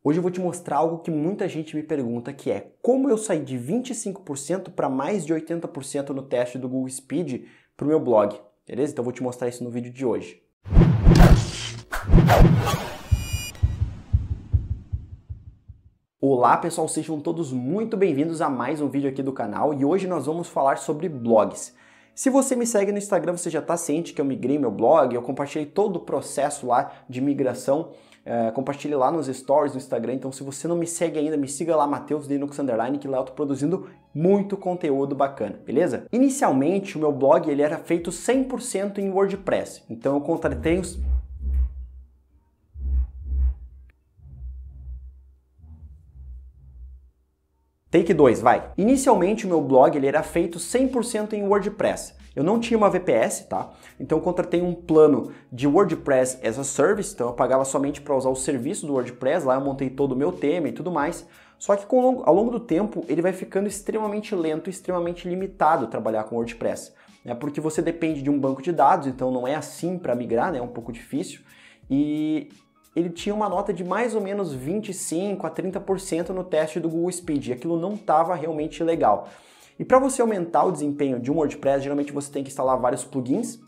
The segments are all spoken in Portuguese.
Hoje eu vou te mostrar algo que muita gente me pergunta, que é como eu saí de 25% para mais de 80% no teste do Google Speed para o meu blog, beleza? Então eu vou te mostrar isso no vídeo de hoje. Olá pessoal, sejam todos muito bem-vindos a mais um vídeo aqui do canal e hoje nós vamos falar sobre blogs. Se você me segue no Instagram, você já está ciente que eu migrei meu blog, eu compartilhei todo o processo lá de migração. É, compartilhe lá nos stories no Instagram. Então, se você não me segue ainda, me siga lá, Matheus Linux Underline, que lá eu estou produzindo muito conteúdo bacana, beleza? Inicialmente, o meu blog ele era feito 100% em WordPress. Então, eu contratei os Take 2, vai. Inicialmente o meu blog ele era feito 100% em WordPress. Eu não tinha uma VPS, tá? Então eu contratei um plano de WordPress as a service, então eu pagava somente para usar o serviço do WordPress, lá eu montei todo o meu tema e tudo mais. Só que com, ao longo do tempo ele vai ficando extremamente lento, extremamente limitado trabalhar com WordPress. Né? Porque você depende de um banco de dados, então não é assim para migrar, né? É um pouco difícil. E ele tinha uma nota de mais ou menos 25 a 30% no teste do Google Speed, e aquilo não estava realmente legal. E para você aumentar o desempenho de um WordPress, geralmente você tem que instalar vários plugins.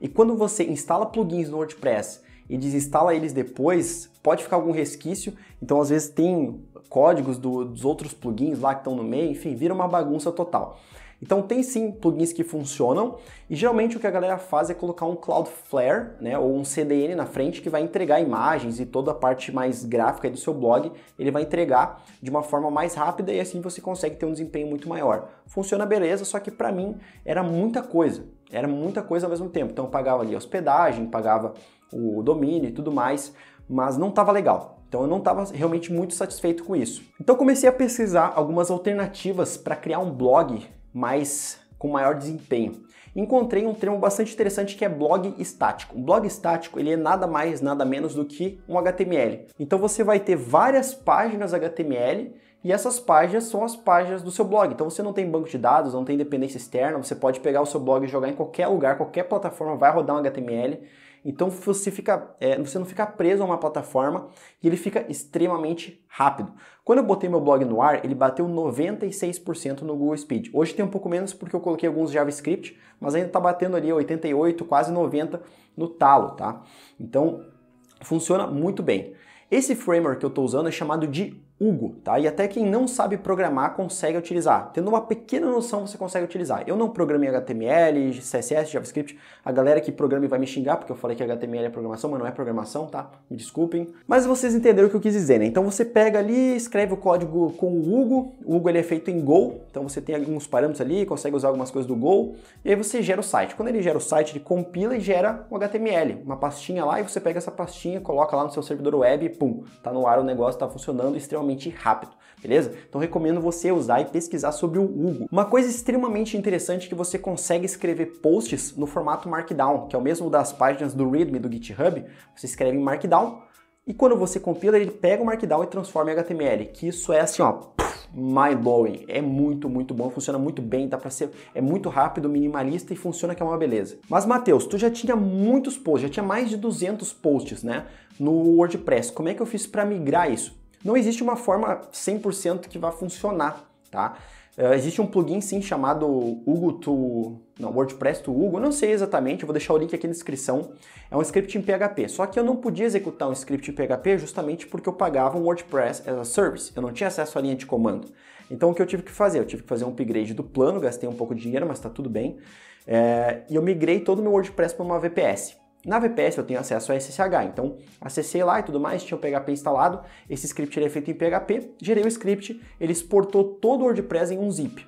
E quando você instala plugins no WordPress e desinstala eles depois, pode ficar algum resquício. Então, às vezes, tem códigos do, dos outros plugins lá que estão no meio, enfim, vira uma bagunça total. Então tem sim plugins que funcionam e geralmente o que a galera faz é colocar um Cloudflare, né, ou um CDN na frente que vai entregar imagens e toda a parte mais gráfica do seu blog, ele vai entregar de uma forma mais rápida e assim você consegue ter um desempenho muito maior. Funciona beleza, só que para mim era muita coisa, era muita coisa ao mesmo tempo. Então eu pagava ali a hospedagem, pagava o domínio e tudo mais, mas não estava legal. Então eu não estava realmente muito satisfeito com isso. Então comecei a pesquisar algumas alternativas para criar um blog mas com maior desempenho. Encontrei um termo bastante interessante que é blog estático. Um blog estático ele é nada mais, nada menos do que um HTML. Então você vai ter várias páginas HTML e essas páginas são as páginas do seu blog. Então você não tem banco de dados, não tem dependência externa, você pode pegar o seu blog e jogar em qualquer lugar, qualquer plataforma vai rodar um HTML. Então você fica, é, você não fica preso a uma plataforma e ele fica extremamente rápido. Quando eu botei meu blog no ar, ele bateu 96% no Google Speed. Hoje tem um pouco menos porque eu coloquei alguns JavaScript, mas ainda está batendo ali 88, quase 90 no talo, tá? Então funciona muito bem. Esse framework que eu estou usando é chamado de Hugo, tá? E até quem não sabe programar consegue utilizar. Tendo uma pequena noção, você consegue utilizar. Eu não programei HTML, CSS, JavaScript. A galera que programa vai me xingar, porque eu falei que HTML é programação, mas não é programação, tá? Me desculpem. Mas vocês entenderam o que eu quis dizer, né? Então você pega ali, escreve o código com o Hugo. O Hugo ele é feito em Go, então você tem alguns parâmetros ali, consegue usar algumas coisas do Go. E aí você gera o site. Quando ele gera o site, ele compila e gera o HTML, uma pastinha lá, e você pega essa pastinha, coloca lá no seu servidor web pum, tá no ar o negócio, tá funcionando extremamente rápido, beleza? Então recomendo você usar e pesquisar sobre o Hugo. Uma coisa extremamente interessante é que você consegue escrever posts no formato Markdown, que é o mesmo das páginas do README do GitHub, você escreve em Markdown, e quando você compila, ele pega o Markdown e transforma em HTML, que isso é assim, ó, mind-blowing. É muito, muito bom, funciona muito bem, dá para ser, é muito rápido, minimalista e funciona que é uma beleza. Mas Matheus, tu já tinha muitos posts, já tinha mais de 200 posts, né, no WordPress. Como é que eu fiz para migrar isso? Não existe uma forma 100% que vá funcionar tá? Uh, existe um plugin sim chamado Hugo to. Não, WordPress to Hugo, não sei exatamente, eu vou deixar o link aqui na descrição. É um script em PHP, só que eu não podia executar um script em PHP justamente porque eu pagava um WordPress as a service, eu não tinha acesso à linha de comando. Então o que eu tive que fazer? Eu tive que fazer um upgrade do plano, gastei um pouco de dinheiro, mas está tudo bem. É, e eu migrei todo o meu WordPress para uma VPS. Na VPS eu tenho acesso a SSH, então acessei lá e tudo mais, tinha o PHP instalado, esse script ele é feito em PHP, gerei o script, ele exportou todo o WordPress em um zip.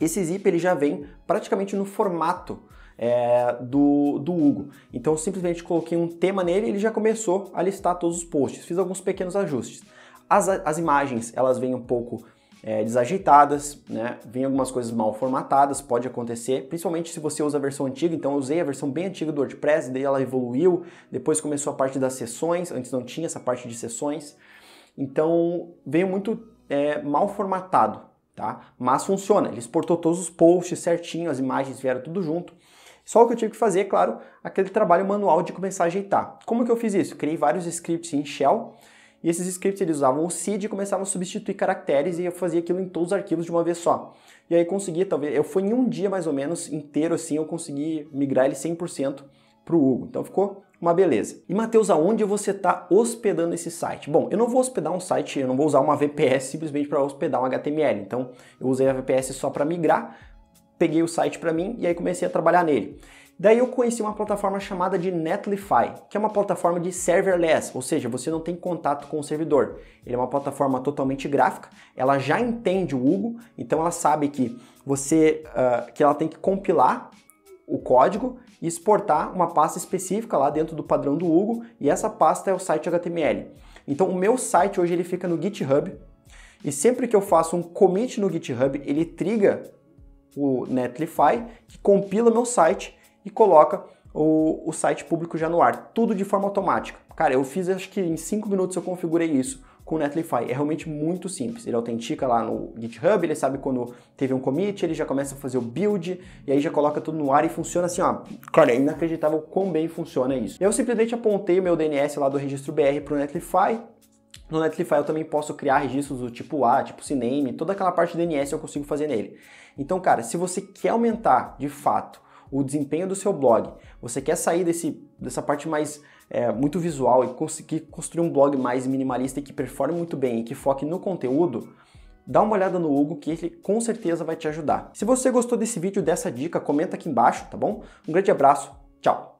Esse zip ele já vem praticamente no formato é, do, do Hugo. Então eu simplesmente coloquei um tema nele e ele já começou a listar todos os posts. Fiz alguns pequenos ajustes. As, as imagens elas vêm um pouco é, desajeitadas, né? Vem algumas coisas mal formatadas, pode acontecer, principalmente se você usa a versão antiga. Então eu usei a versão bem antiga do WordPress, daí ela evoluiu, depois começou a parte das sessões, antes não tinha essa parte de sessões. Então veio muito é, mal formatado, tá? Mas funciona, ele exportou todos os posts certinho, as imagens vieram tudo junto. Só o que eu tive que fazer, é claro, aquele trabalho manual de começar a ajeitar. Como que eu fiz isso? Criei vários scripts em shell e esses scripts eles usavam o seed e começavam a substituir caracteres e eu fazia aquilo em todos os arquivos de uma vez só. E aí consegui, talvez, eu fui em um dia mais ou menos inteiro assim, eu consegui migrar ele 100% para o Hugo. Então ficou uma beleza. E Matheus, aonde você está hospedando esse site? Bom, eu não vou hospedar um site, eu não vou usar uma VPS simplesmente para hospedar um HTML. Então eu usei a VPS só para migrar, peguei o site para mim e aí comecei a trabalhar nele. Daí eu conheci uma plataforma chamada de Netlify, que é uma plataforma de serverless, ou seja, você não tem contato com o servidor. Ele é uma plataforma totalmente gráfica, ela já entende o Hugo, então ela sabe que você uh, que ela tem que compilar o código e exportar uma pasta específica lá dentro do padrão do Hugo, e essa pasta é o site HTML. Então o meu site hoje ele fica no GitHub, e sempre que eu faço um commit no GitHub, ele triga o Netlify, que compila meu site e coloca o, o site público já no ar. Tudo de forma automática. Cara, eu fiz acho que em 5 minutos eu configurei isso com o Netlify. É realmente muito simples. Ele autentica lá no GitHub, ele sabe quando teve um commit, ele já começa a fazer o build e aí já coloca tudo no ar e funciona assim, ó. Cara, é inacreditável quão bem funciona isso. Eu simplesmente apontei o meu DNS lá do registro BR para o Netlify. No Netlify eu também posso criar registros do tipo A, tipo CNAME, toda aquela parte do DNS eu consigo fazer nele. Então, cara, se você quer aumentar de fato o desempenho do seu blog. Você quer sair desse, dessa parte mais é, muito visual e conseguir construir um blog mais minimalista e que performe muito bem e que foque no conteúdo, dá uma olhada no Hugo que ele com certeza vai te ajudar. Se você gostou desse vídeo, dessa dica, comenta aqui embaixo, tá bom? Um grande abraço, tchau!